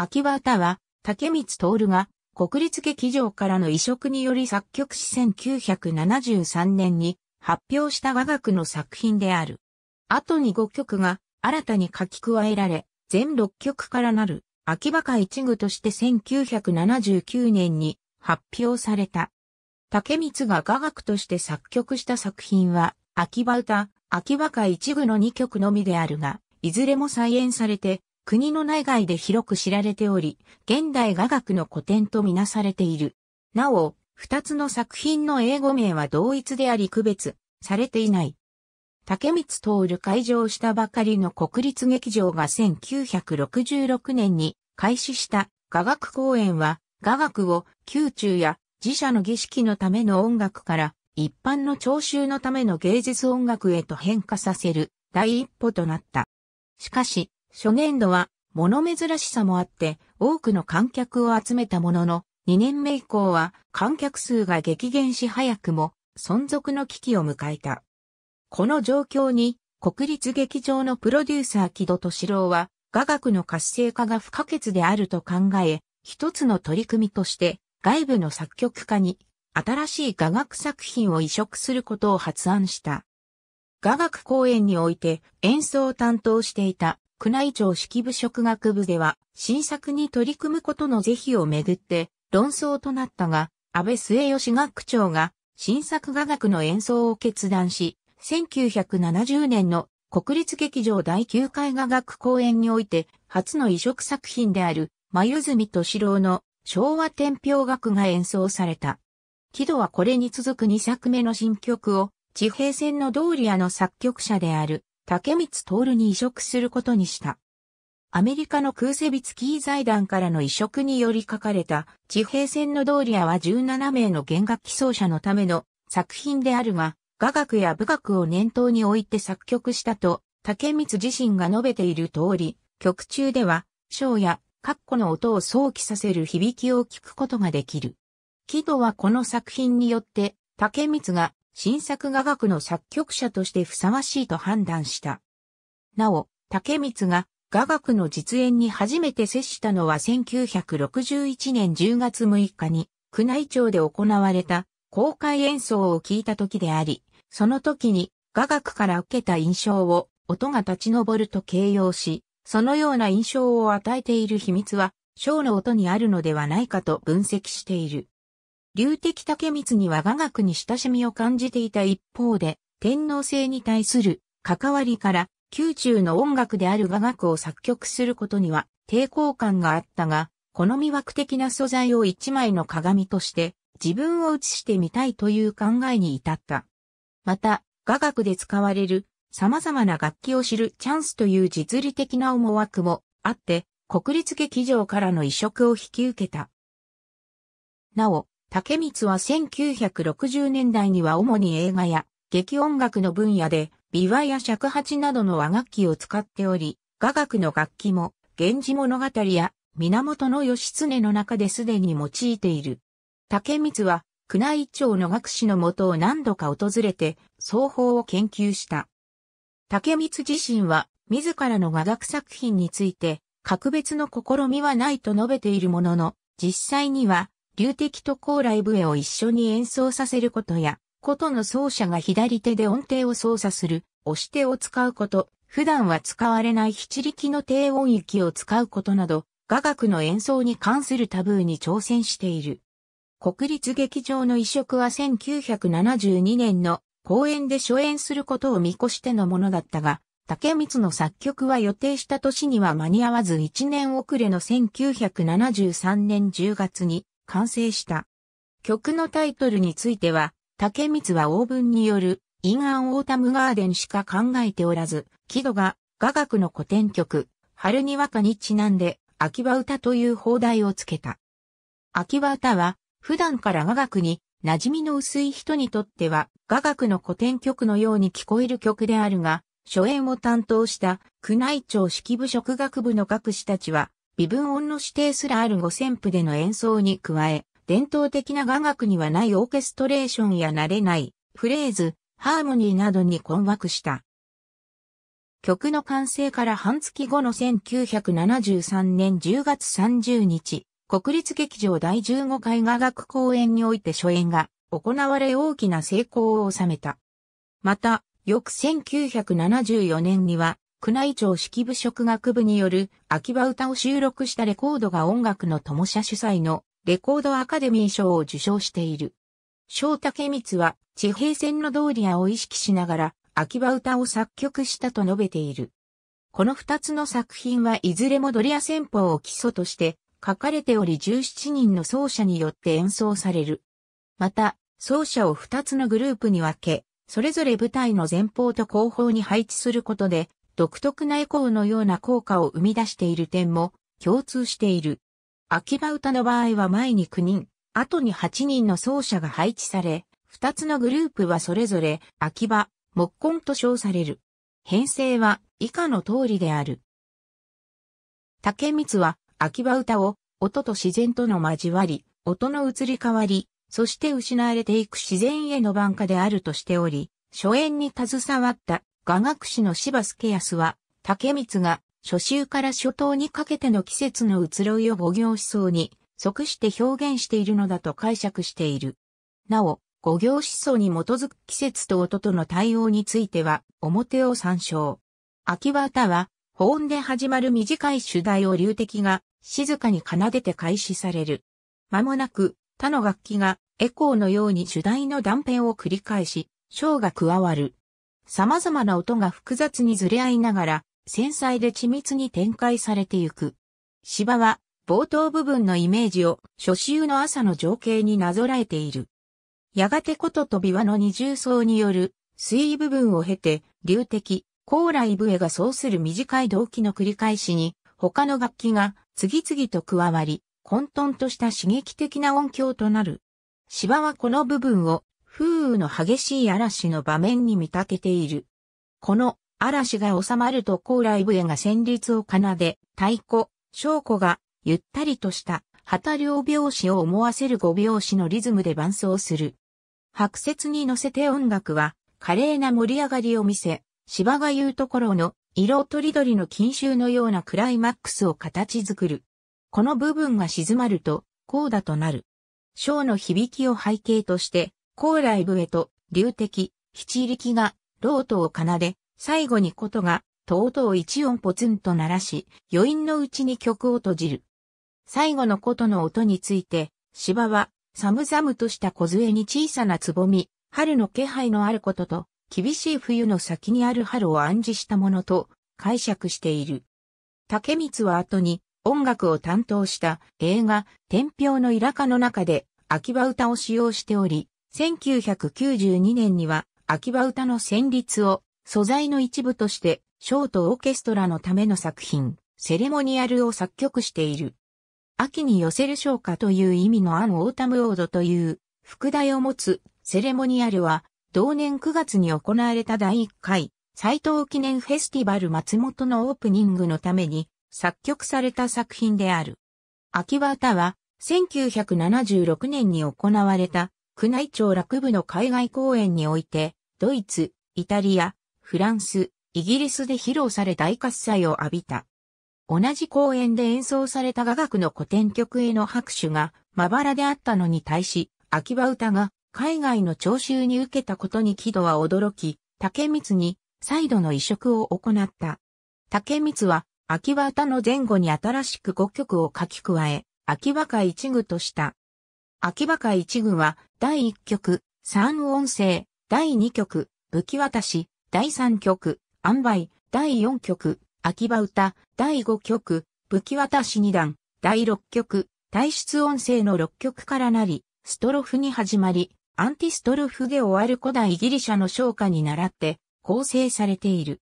秋葉歌は、竹光徹が、国立劇場からの移植により作曲し1973年に発表した雅楽の作品である。後に5曲が新たに書き加えられ、全6曲からなる秋葉歌一具として1979年に発表された。竹光が雅楽として作曲した作品は、秋葉歌、秋葉歌一具の2曲のみであるが、いずれも再演されて、国の内外で広く知られており、現代雅楽の古典とみなされている。なお、二つの作品の英語名は同一であり区別されていない。竹光徹会場したばかりの国立劇場が1966年に開始した雅楽公演は、雅楽を宮中や自社の儀式のための音楽から一般の聴衆のための芸術音楽へと変化させる第一歩となった。しかし、初年度は物珍しさもあって多くの観客を集めたものの、2年目以降は観客数が激減し早くも存続の危機を迎えた。この状況に国立劇場のプロデューサー木戸敏郎は雅楽の活性化が不可欠であると考え、一つの取り組みとして外部の作曲家に新しい雅楽作品を移植することを発案した。雅楽公演において演奏を担当していた宮内庁式部職学部では、新作に取り組むことの是非をめぐって論争となったが、安倍末吉学長が新作画学の演奏を決断し、1970年の国立劇場第9回画学公演において、初の移植作品である、眉住敏郎の昭和天平楽が演奏された。木戸はこれに続く2作目の新曲を、地平線の通り屋の作曲者である竹光徹に移植することにした。アメリカのクーセビツキー財団からの移植により書かれた地平線のドーリアは17名の弦楽器奏者のための作品であるが、雅楽や武楽を念頭に置いて作曲したと、竹光自身が述べている通り、曲中では、章やカッコの音を想起させる響きを聞くことができる。木戸はこの作品によって、竹光が新作画学の作曲者としてふさわしいと判断した。なお、竹光が雅楽の実演に初めて接したのは1961年10月6日に宮内庁で行われた公開演奏を聞いた時であり、その時に雅楽から受けた印象を音が立ち上ると形容し、そのような印象を与えている秘密は、章の音にあるのではないかと分析している。流敵竹光には雅楽に親しみを感じていた一方で、天皇制に対する関わりから、宮中の音楽である雅楽を作曲することには抵抗感があったが、この魅惑的な素材を一枚の鏡として自分を映してみたいという考えに至った。また、雅楽で使われる様々な楽器を知るチャンスという実利的な思惑もあって、国立劇場からの移植を引き受けた。なお、竹光は1960年代には主に映画や劇音楽の分野で、琵琶や尺八などの和楽器を使っており、雅楽の楽器も、源氏物語や源義経の中ですでに用いている。竹光は、宮内庁の学士のもとを何度か訪れて、奏法を研究した。竹光自身は、自らの雅楽作品について、格別の試みはないと述べているものの、実際には、流敵と高麗笛を一緒に演奏させることや、琴の奏者が左手で音程を操作する、押し手を使うこと、普段は使われない七力の低音域を使うことなど、雅楽の演奏に関するタブーに挑戦している。国立劇場の移植は1972年の公演で初演することを見越してのものだったが、竹光の作曲は予定した年には間に合わず1年遅れの1973年10月に完成した。曲のタイトルについては、竹光はオーブンによる、インアンオータムガーデンしか考えておらず、木戸が雅楽の古典曲、春に和歌にちなんで、秋葉歌という放題をつけた。秋葉歌は、普段から雅楽に馴染みの薄い人にとっては、雅楽の古典曲のように聞こえる曲であるが、初演を担当した宮内庁式部職学部の学士たちは、微分音の指定すらある五線譜での演奏に加え、伝統的な雅楽にはないオーケストレーションや慣れないフレーズ、ハーモニーなどに困惑した。曲の完成から半月後の1973年10月30日、国立劇場第15回雅楽公演において初演が行われ大きな成功を収めた。また、翌1974年には宮内庁式部職学部による秋葉歌を収録したレコードが音楽の友社主催のレコードアカデミー賞を受賞している。翔竹光は地平線の通り屋を意識しながら秋葉歌を作曲したと述べている。この二つの作品はいずれもドリア戦法を基礎として書かれており17人の奏者によって演奏される。また、奏者を二つのグループに分け、それぞれ舞台の前方と後方に配置することで独特なエコーのような効果を生み出している点も共通している。秋葉歌の場合は前に9人、後に8人の奏者が配置され、2つのグループはそれぞれ秋葉、木根と称される。編成は以下の通りである。竹光は秋葉歌を音と自然との交わり、音の移り変わり、そして失われていく自然への挽歌であるとしており、初演に携わった雅楽師の柴助康は、竹光が初秋から初冬にかけての季節の移ろいを五行思想に即して表現しているのだと解釈している。なお、五行思想に基づく季節と音との対応については、表を参照。秋は歌は、保温で始まる短い主題を流敵が静かに奏でて開始される。間もなく他の楽器がエコーのように主題の断片を繰り返し、章が加わる。様々な音が複雑にずれ合いながら、繊細で緻密に展開されていく。芝は、冒頭部分のイメージを、初秋の朝の情景になぞらえている。やがてことと琵琶の二重奏による、水位部分を経て、流的、高麗笛がそうする短い動機の繰り返しに、他の楽器が次々と加わり、混沌とした刺激的な音響となる。芝はこの部分を風雨の激しい嵐の場面に見立てている。この嵐が収まると高麗笛が旋律を奏で、太鼓、小鼓がゆったりとした旗両拍子を思わせる五拍子のリズムで伴奏する。白節に乗せて音楽は華麗な盛り上がりを見せ、芝が言うところの色とりどりの金秋のようなクライマックスを形作る。この部分が静まると、高打となる。章の響きを背景として、高麗部へと、流敵、七力が、老頭を奏で、最後にことが、とうとう一音ポツンと鳴らし、余韻のうちに曲を閉じる。最後のことの音について、芝は、寒々とした梢に小さなつぼみ、春の気配のあることと、厳しい冬の先にある春を暗示したものと解釈している。竹光は後に音楽を担当した映画、天平のイラカの中で秋葉歌を使用しており、1992年には、秋葉歌の旋律を素材の一部として、ショートオーケストラのための作品、セレモニアルを作曲している。秋に寄せる唱歌という意味のアン・オータム・オードという副題を持つセレモニアルは同年9月に行われた第1回斎藤記念フェスティバル松本のオープニングのために作曲された作品である。秋葉歌は1976年に行われた宮内庁楽部の海外公演において、ドイツ、イタリア、フランス、イギリスで披露され大喝采を浴びた。同じ公演で演奏された雅楽の古典曲への拍手がまばらであったのに対し、秋葉歌が海外の聴衆に受けたことに喜怒は驚き、竹光に再度の移植を行った。竹光は秋葉歌の前後に新しく5曲を書き加え、秋葉会一具とした。秋葉会一軍は、第一局、三音声、第二局、武器渡し、第三局、安倍、第四局、秋葉歌、第五局、武器渡し二段、第六局、体質音声の六曲からなり、ストロフに始まり、アンティストロフで終わる古代ギリシャの唱歌に倣って構成されている。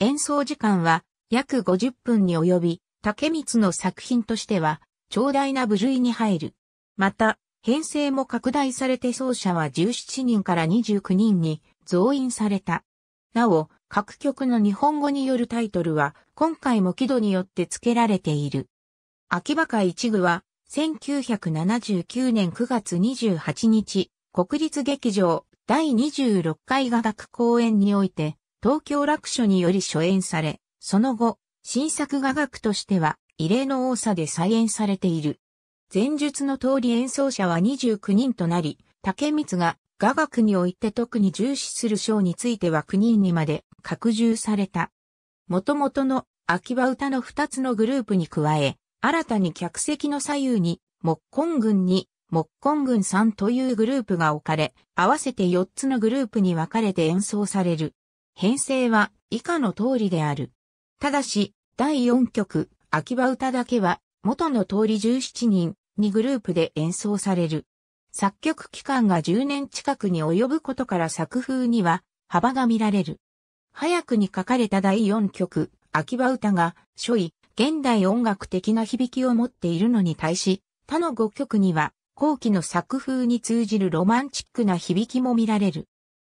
演奏時間は約50分に及び、竹光の作品としては、長大な部類に入る。また、編成も拡大されて奏者は17人から29人に増員された。なお、各曲の日本語によるタイトルは今回も木戸によって付けられている。秋葉会一具は1979年9月28日、国立劇場第26回画楽公演において東京楽所により初演され、その後、新作画楽としては異例の多さで再演されている。前述の通り演奏者は29人となり、竹光が雅楽において特に重視する章については9人にまで拡充された。元々の秋葉歌の2つのグループに加え、新たに客席の左右に、木根軍に、木根軍さんというグループが置かれ、合わせて4つのグループに分かれて演奏される。編成は以下の通りである。ただし、第4曲、秋葉歌だけは、元の通り17人、2グループで演奏される。作曲期間が10年近くに及ぶことから作風には幅が見られる。早くに書かれた第4曲、秋葉歌が、初位、現代音楽的な響きを持っているのに対し、他の5曲には、後期の作風に通じるロマンチックな響きも見られる。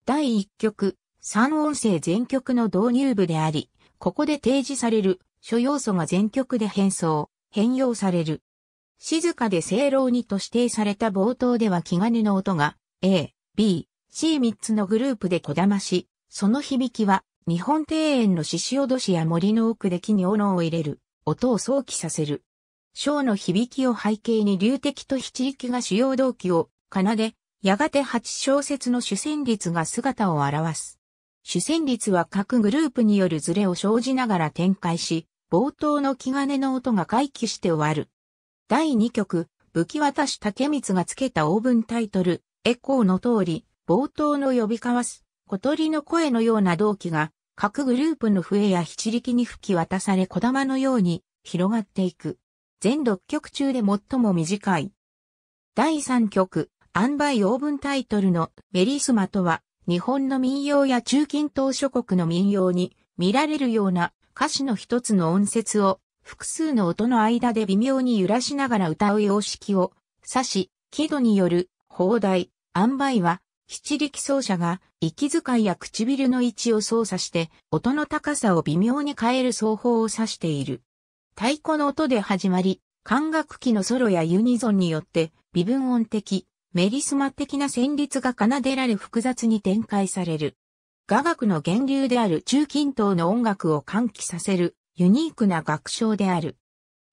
第1曲、3音声全曲の導入部であり、ここで提示される諸要素が全曲で変装、変容される。静かで正老にと指定された冒頭では気金の音が A、B、C3 つのグループでこだまし、その響きは日本庭園の獅子脅しや森の奥で木に斧を入れる音を想起させる。章の響きを背景に流的と七力が主要動機を奏で、やがて8小節の主旋律が姿を現す。主旋律は各グループによるズレを生じながら展開し、冒頭の気金の音が回帰して終わる。第2曲、武器渡し竹光がつけたオーブンタイトル、エコーの通り、冒頭の呼び交わす、小鳥の声のような動機が、各グループの笛や七力に吹き渡され小玉のように広がっていく。全6曲中で最も短い。第3曲、アンバイオーブンタイトルのメリスマとは、日本の民謡や中近東諸国の民謡に見られるような歌詞の一つの音節を複数の音の間で微妙に揺らしながら歌う様式を指し、輝度による放題、塩梅は、七力奏者が息遣いや唇の位置を操作して音の高さを微妙に変える奏法を指している。太鼓の音で始まり、管楽器のソロやユニゾンによって微分音的、メリスマ的な旋律が奏でられ複雑に展開される。雅楽の源流である中近東の音楽を歓喜させるユニークな楽章である。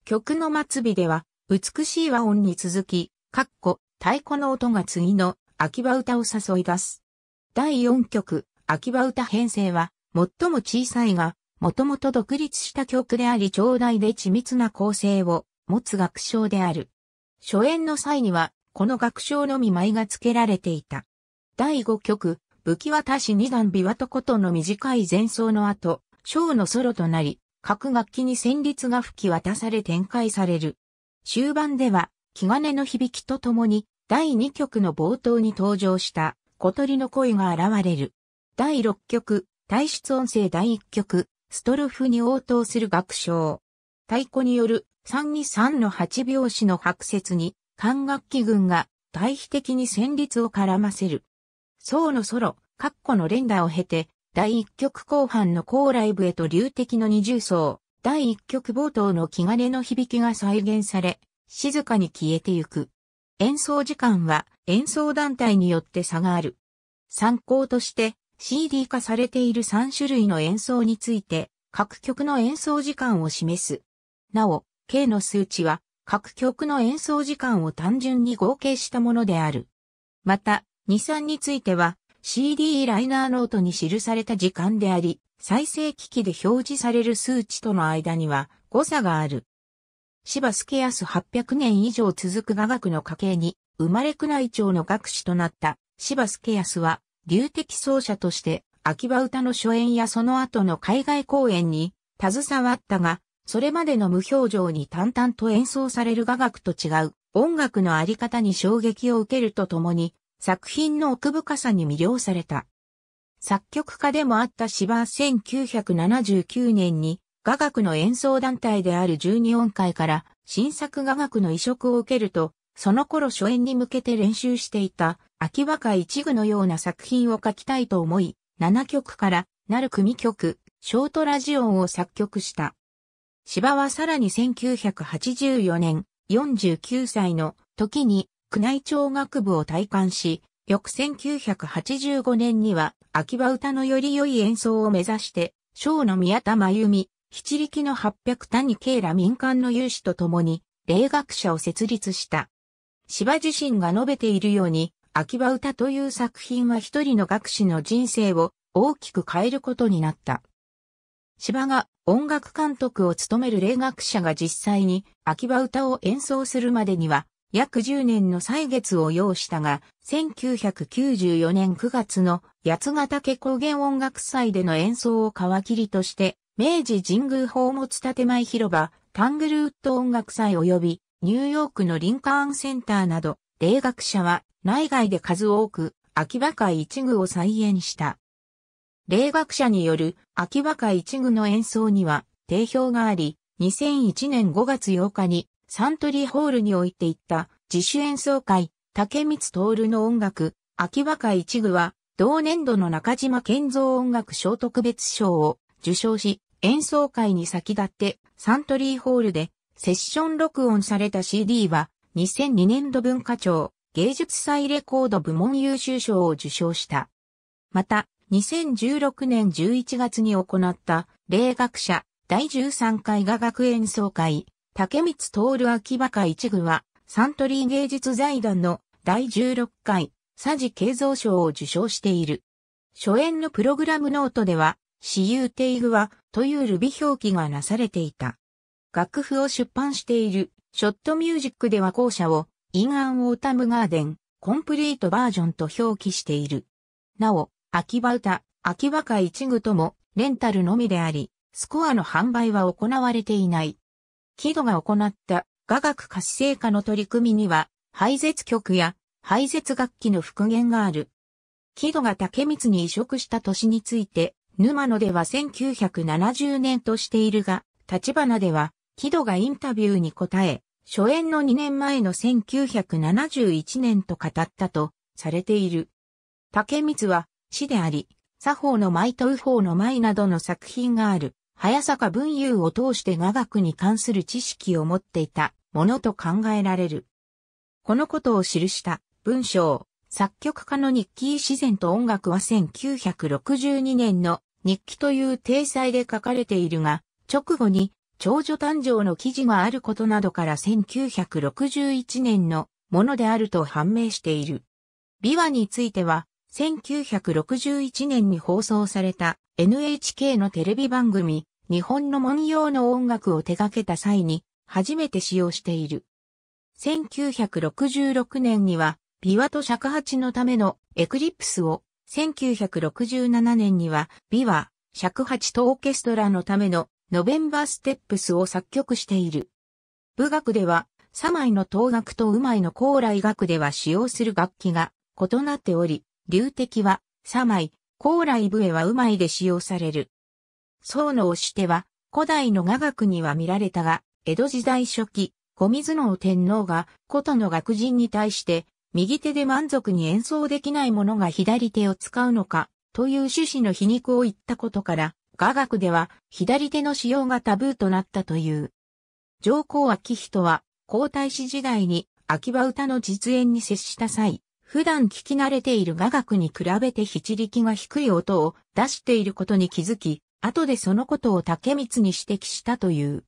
曲の末尾では、美しい和音に続き、かっこ、太鼓の音が次の秋葉歌を誘い出す。第4曲、秋葉歌編成は、最も小さいが、もともと独立した曲であり、長大で緻密な構成を持つ楽章である。初演の際には、この楽章のみ舞が付けられていた。第5曲、武器渡し二段琵琶と琴の短い前奏の後、章のソロとなり、各楽器に旋律が吹き渡され展開される。終盤では、気兼ねの響きとともに、第2曲の冒頭に登場した小鳥の声が現れる。第6曲、体質音声第1曲、ストロフに応答する楽章。太鼓による323の8拍子の白節に、管楽器群が対比的に旋律を絡ませる。層のソロ、カッコの連打を経て、第1曲後半の高ライブへと流的の二重奏、第1曲冒頭の気兼ねの響きが再現され、静かに消えてゆく。演奏時間は演奏団体によって差がある。参考として CD 化されている3種類の演奏について各曲の演奏時間を示す。なお、K の数値は各曲の演奏時間を単純に合計したものである。また、2、3については CD ライナーノートに記された時間であり、再生機器で表示される数値との間には誤差がある。芝助康800年以上続く雅楽の家系に、生まれ宮内庁の学士となった芝助康は、流的奏者として、秋葉歌の初演やその後の海外公演に携わったが、それまでの無表情に淡々と演奏される雅楽と違う音楽のあり方に衝撃を受けるとともに、作品の奥深さに魅了された。作曲家でもあった芝は1979年に雅楽の演奏団体である12音階から新作雅楽の移植を受けると、その頃初演に向けて練習していた秋葉歌一具のような作品を書きたいと思い、7曲からなる組曲、ショートラジオンを作曲した。芝はさらに1984年49歳の時に宮内庁学部を退官し、翌1985年には、秋葉歌のより良い演奏を目指して、小の宮田真由美、七力の八百谷慶ら民間の有志と共に、霊学者を設立した。芝自身が述べているように、秋葉歌という作品は一人の学士の人生を大きく変えることになった。芝が音楽監督を務める霊学者が実際に秋葉歌を演奏するまでには約10年の歳月を要したが、1994年9月の八ヶ岳高原音楽祭での演奏を皮切りとして、明治神宮宝物建前広場、タングルウッド音楽祭及び、ニューヨークのリンカーンセンターなど、霊学者は内外で数多く、秋葉会一具を再演した。霊学者による秋葉会一具の演奏には定評があり、2001年5月8日にサントリーホールにおいていった自主演奏会、竹光徹の音楽、秋葉会一具は、同年度の中島健三音楽賞特別賞を受賞し、演奏会に先立ってサントリーホールでセッション録音された CD は2002年度文化庁芸術祭レコード部門優秀賞を受賞した。また、2016年11月に行った、霊学者第13回画学演奏会、竹光徹秋葉会一具は、サントリー芸術財団の第16回、佐治慶造賞を受賞している。初演のプログラムノートでは、私有定具は、というルビ表記がなされていた。楽譜を出版している、ショットミュージックでは後者を、インアン・オータム・ガーデン、コンプリートバージョンと表記している。なお、秋葉歌、秋葉会一具とも、レンタルのみであり、スコアの販売は行われていない。木戸が行った雅楽活性化の取り組みには、廃絶曲や廃絶楽器の復元がある。木戸が竹光に移植した年について、沼野では1970年としているが、立花では、木戸がインタビューに答え、初演の2年前の1971年と語ったとされている。竹光は詩であり、作法の舞と右法の舞などの作品がある。早坂文雄を通して雅楽に関する知識を持っていたものと考えられる。このことを記した文章、作曲家の日記自然と音楽は1962年の日記という体裁で書かれているが、直後に長女誕生の記事があることなどから1961年のものであると判明している。琵琶については、1961年に放送された NHK のテレビ番組、日本の文様の音楽を手掛けた際に初めて使用している。1966年には、琵琶と尺八のためのエクリプスを、1967年には、琵琶、尺八とオーケストラのためのノベンバーステップスを作曲している。部楽では、サマイの東楽とウマイの高来楽では使用する楽器が異なっており、流敵は、サマイ、高麗笛はうまいで使用される。僧の押し手は、古代の雅楽には見られたが、江戸時代初期、小水の天皇が、古都の楽人に対して、右手で満足に演奏できない者が左手を使うのか、という趣旨の皮肉を言ったことから、雅楽では左手の使用がタブーとなったという。上皇秋仁は、皇太子時代に秋葉歌の実演に接した際、普段聞き慣れている雅楽に比べて筆力が低い音を出していることに気づき、後でそのことを竹光に指摘したという。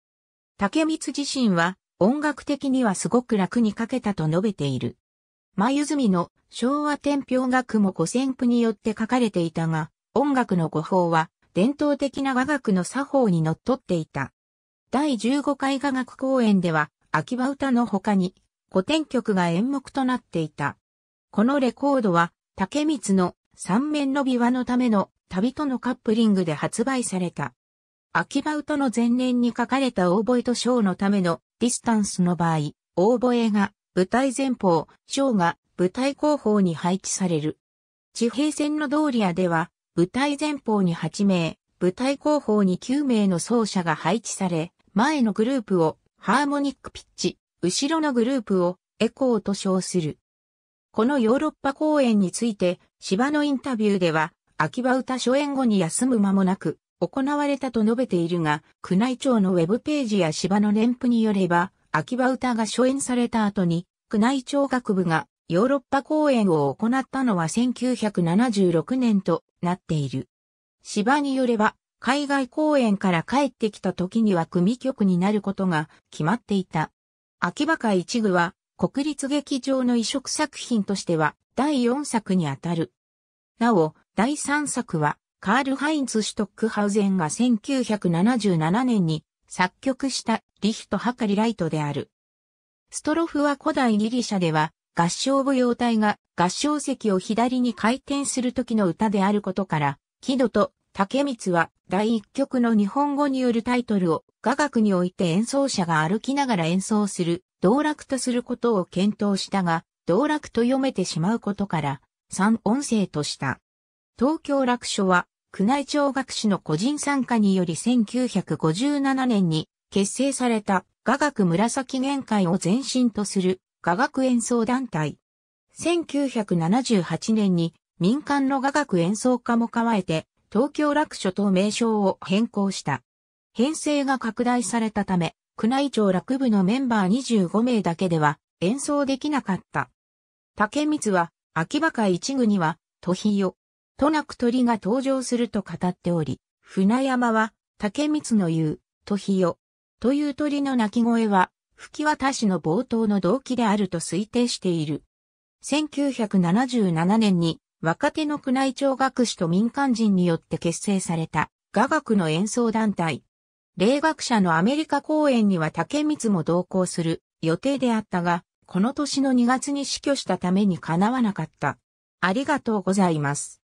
竹光自身は音楽的にはすごく楽に書けたと述べている。眉墨の昭和天平楽も五線譜によって書かれていたが、音楽の語法は伝統的な雅楽の作法にのっとっていた。第15回雅楽公演では、秋葉歌の他に古典曲が演目となっていた。このレコードは、竹光の三面の琵琶のための旅とのカップリングで発売された。秋葉歌の前年に書かれたオーボエとーのためのディスタンスの場合、オーボエが舞台前方、ショーが舞台後方に配置される。地平線の通り屋では、舞台前方に8名、舞台後方に9名の奏者が配置され、前のグループをハーモニックピッチ、後ろのグループをエコーと称する。このヨーロッパ公演について、芝のインタビューでは、秋葉歌初演後に休む間もなく、行われたと述べているが、宮内庁のウェブページや芝の年譜によれば、秋葉歌が初演された後に、宮内庁学部がヨーロッパ公演を行ったのは1976年となっている。芝によれば、海外公演から帰ってきた時には組曲になることが決まっていた。秋葉会一具は国立劇場の移植作品としては第4作にあたる。なお、第3作は、カール・ハインツ・シュトックハウゼンが1977年に作曲したリヒト・ハカリ・ライトである。ストロフは古代ギリシャでは合唱舞踊隊が合唱席を左に回転する時の歌であることから、木戸と竹光は第1曲の日本語によるタイトルを雅楽において演奏者が歩きながら演奏する道楽とすることを検討したが、道楽と読めてしまうことから、三音声とした。東京楽書は、宮内庁学士の個人参加により1957年に結成された雅楽紫限界を前身とする雅楽演奏団体。1978年に民間の雅楽演奏家も加えて東京楽書と名称を変更した。編成が拡大されたため、宮内庁楽部のメンバー25名だけでは演奏できなかった。竹光は、秋葉会一具には、都比よ、となく鳥が登場すると語っており、船山は、竹光の言う、都比よ、という鳥の鳴き声は、吹き渡しの冒頭の動機であると推定している。1977年に若手の宮内庁学士と民間人によって結成された雅楽の演奏団体、霊学者のアメリカ公演には竹光も同行する予定であったが、この年の2月に死去したために叶わなかった。ありがとうございます。